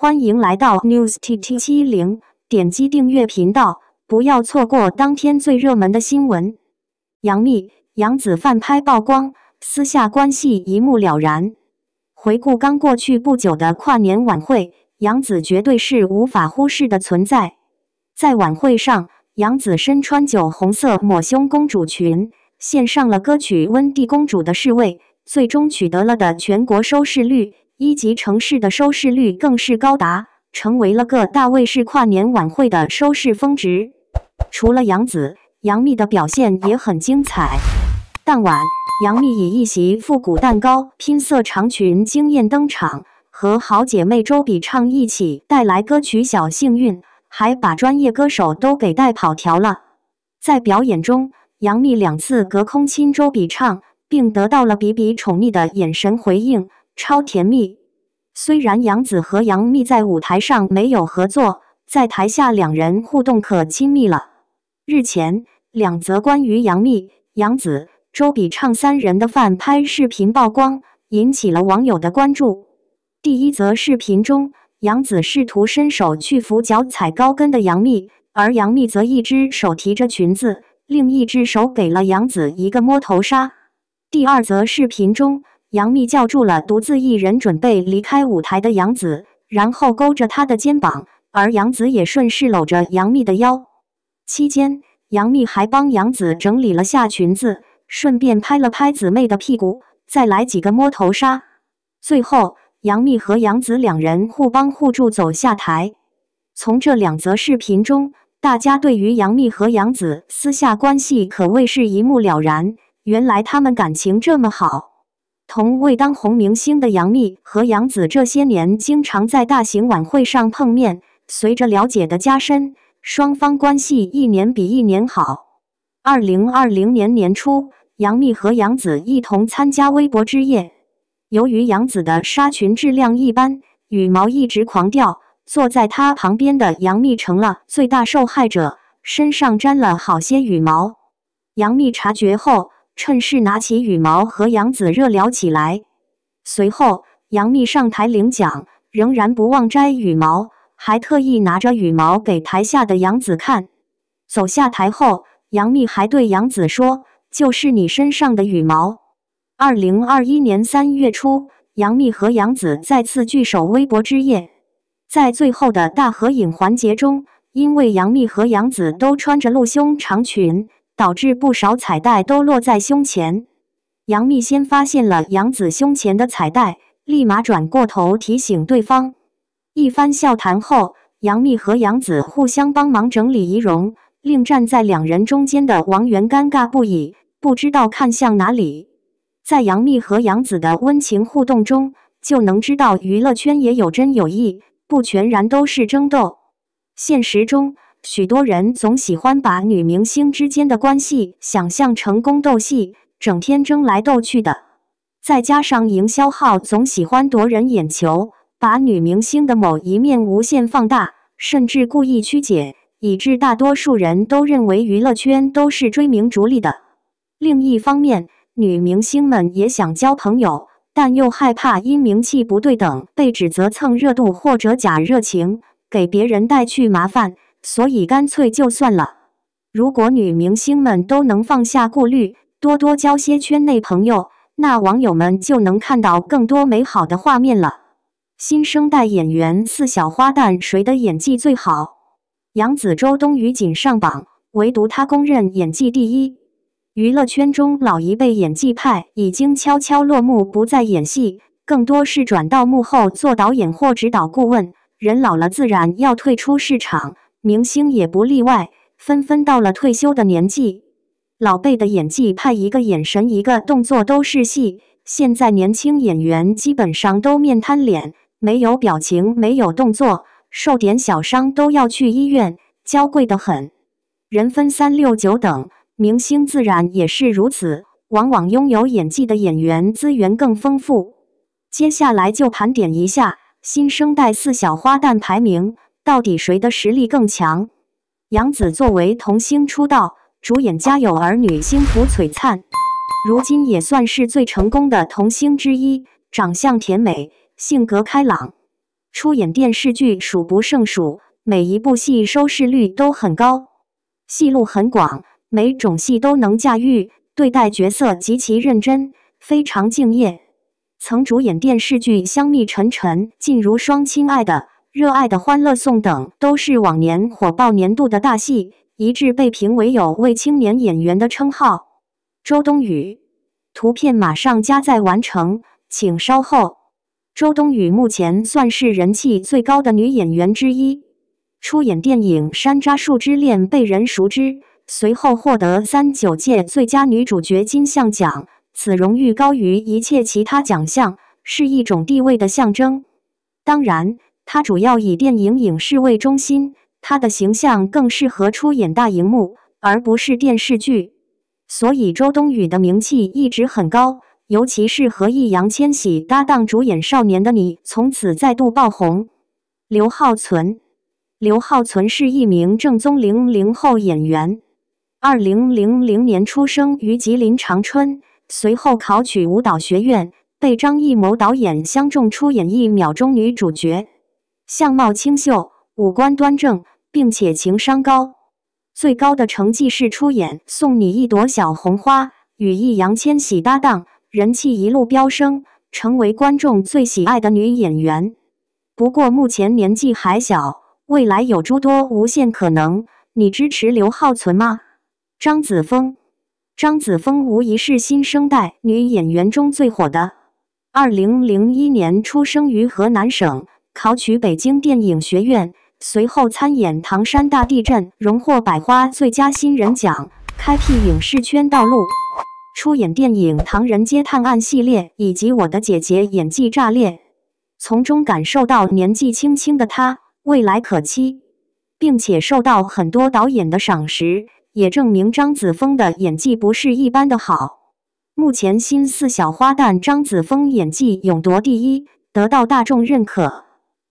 欢迎来到 News T T 七零，点击订阅频道，不要错过当天最热门的新闻。杨幂、杨子饭拍曝光，私下关系一目了然。回顾刚过去不久的跨年晚会，杨子绝对是无法忽视的存在。在晚会上，杨子身穿酒红色抹胸公主裙，献上了歌曲《温蒂公主的侍卫》，最终取得了的全国收视率。一级城市的收视率更是高达，成为了各大卫视跨年晚会的收视峰值。除了杨紫、杨幂的表现也很精彩。当晚，杨幂以一袭复古蛋糕拼色长裙惊艳登场，和好姐妹周笔畅一起带来歌曲《小幸运》，还把专业歌手都给带跑调了。在表演中，杨幂两次隔空亲周笔畅，并得到了比比宠溺的眼神回应。超甜蜜！虽然杨紫和杨幂在舞台上没有合作，在台下两人互动可亲密了。日前，两则关于杨幂、杨紫、周笔畅三人的饭拍视频曝光，引起了网友的关注。第一则视频中，杨紫试图伸手去扶脚踩高跟的杨幂，而杨幂则一只手提着裙子，另一只手给了杨紫一个摸头杀。第二则视频中，杨幂叫住了独自一人准备离开舞台的杨子，然后勾着他的肩膀，而杨子也顺势搂着杨幂的腰。期间，杨幂还帮杨子整理了下裙子，顺便拍了拍姊妹的屁股，再来几个摸头杀。最后，杨幂和杨子两人互帮互助走下台。从这两则视频中，大家对于杨幂和杨子私下关系可谓是一目了然。原来他们感情这么好。同未当红明星的杨幂和杨紫这些年经常在大型晚会上碰面，随着了解的加深，双方关系一年比一年好。二零二零年年初，杨幂和杨紫一同参加微博之夜，由于杨紫的纱裙质量一般，羽毛一直狂掉，坐在她旁边的杨幂成了最大受害者，身上沾了好些羽毛。杨幂察觉后。趁势拿起羽毛和杨子热聊起来，随后杨幂上台领奖，仍然不忘摘羽毛，还特意拿着羽毛给台下的杨子看。走下台后，杨幂还对杨子说：“就是你身上的羽毛。”二零二一年三月初，杨幂和杨子再次聚首微博之夜，在最后的大合影环节中，因为杨幂和杨子都穿着露胸长裙。导致不少彩带都落在胸前。杨幂先发现了杨子胸前的彩带，立马转过头提醒对方。一番笑谈后，杨幂和杨子互相帮忙整理仪容。令站在两人中间的王源尴尬不已，不知道看向哪里。在杨幂和杨子的温情互动中，就能知道娱乐圈也有真有义，不全然都是争斗。现实中。许多人总喜欢把女明星之间的关系想象成宫斗戏，整天争来斗去的。再加上营销号总喜欢夺人眼球，把女明星的某一面无限放大，甚至故意曲解，以致大多数人都认为娱乐圈都是追名逐利的。另一方面，女明星们也想交朋友，但又害怕因名气不对等被指责蹭热度或者假热情，给别人带去麻烦。所以干脆就算了。如果女明星们都能放下顾虑，多多交些圈内朋友，那网友们就能看到更多美好的画面了。新生代演员四小花旦谁的演技最好？杨紫、周冬雨仅上榜，唯独她公认演技第一。娱乐圈中老一辈演技派已经悄悄落幕，不再演戏，更多是转到幕后做导演或指导顾问。人老了，自然要退出市场。明星也不例外，纷纷到了退休的年纪。老辈的演技派，一个眼神，一个动作都是戏。现在年轻演员基本上都面瘫脸，没有表情，没有动作，受点小伤都要去医院，娇贵的很。人分三六九等，明星自然也是如此。往往拥有演技的演员资源更丰富。接下来就盘点一下新生代四小花旦排名。到底谁的实力更强？杨紫作为童星出道，主演《家有儿女》，星途璀璨，如今也算是最成功的童星之一。长相甜美，性格开朗，出演电视剧数不胜数，每一部戏收视率都很高，戏路很广，每种戏都能驾驭，对待角色极其认真，非常敬业。曾主演电视剧《香蜜沉沉烬如霜》，亲爱的。热爱的《欢乐颂》等都是往年火爆年度的大戏，一致被评为有“为青年演员”的称号。周冬雨，图片马上加载完成，请稍后。周冬雨目前算是人气最高的女演员之一，出演电影《山楂树之恋》被人熟知，随后获得三九届最佳女主角金像奖，此荣誉高于一切其他奖项，是一种地位的象征。当然。他主要以电影、影视为中心，他的形象更适合出演大荧幕，而不是电视剧。所以周冬雨的名气一直很高，尤其是和易烊千玺搭档主演《少年的你》，从此再度爆红。刘浩存，刘浩存是一名正宗零零后演员，二零零零年出生于吉林长春，随后考取舞蹈学院，被张艺谋导演相中，出演《一秒钟》女主角。相貌清秀，五官端正，并且情商高，最高的成绩是出演《送你一朵小红花》，与易烊千玺搭档，人气一路飙升，成为观众最喜爱的女演员。不过目前年纪还小，未来有诸多无限可能。你支持刘浩存吗？张子枫，张子枫无疑是新生代女演员中最火的。2001年出生于河南省。考取北京电影学院，随后参演《唐山大地震》，荣获百花最佳新人奖，开辟影视圈道路。出演电影《唐人街探案》系列以及《我的姐姐》，演技炸裂，从中感受到年纪轻轻的她未来可期，并且受到很多导演的赏识，也证明张子枫的演技不是一般的好。目前新四小花旦张子枫演技勇夺第一，得到大众认可。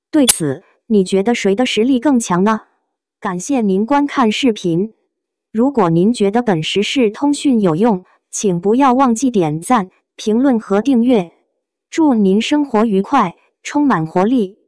对此，你觉得谁的实力更强呢？感谢您观看视频。如果您觉得本时事通讯有用，请不要忘记点赞、评论和订阅。祝您生活愉快，充满活力！